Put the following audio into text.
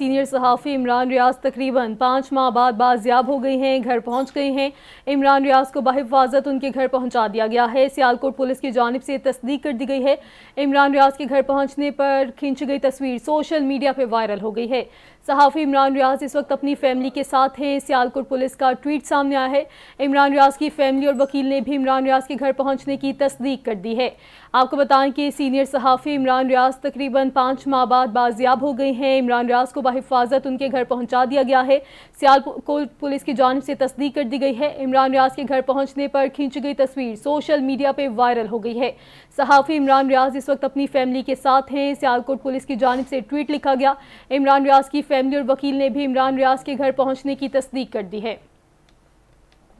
senior सहाफ़ी इमरान रियाज तकरीबन पाँच माह बाद बाजियाब हो गई हैं घर पहुंच गई हैं इमरान रियाज को बाहिफाजत उनके घर पहुंचा दिया गया है सियालकोट पुलिस की जानब से तस्दीक कर दी गई है इमरान रियाज के घर पहुंचने पर खींची गई तस्वीर सोशल मीडिया पर वायरल हो गई है सहाफ़ी इमरान रियाज इस वक्त अपनी फैमिली के साथ हैं सियालकोट पुलिस का ट्वीट सामने आया है इमरान रियाज की फैमिली और वकील ने भी इमरान रियाज के घर पहुंचने की तस्दीक कर दी है आपको बताएं कि सीनियर सहाफ़ी इमरान रियाज तकरीबन पाँच माह बाद बाजियाब हो गई हैं इमरान रियाज को हिफाजत उनके घर पहुंचा दिया गया है सियालकोट पुलिस की जानब से तस्दीक कर दी गई है इमरान रियाज के घर पहुंचने पर खींची गई तस्वीर सोशल मीडिया पर वायरल हो गई है सहाफ़ी इमरान रियाज इस वक्त अपनी फैमिली के साथ हैं सियालकोट पुलिस की जानब से ट्वीट लिखा गया इमरान रियाज की फैमिली और वकील ने भी इमरान रियाज के घर पहुँचने की तस्दीक कर दी है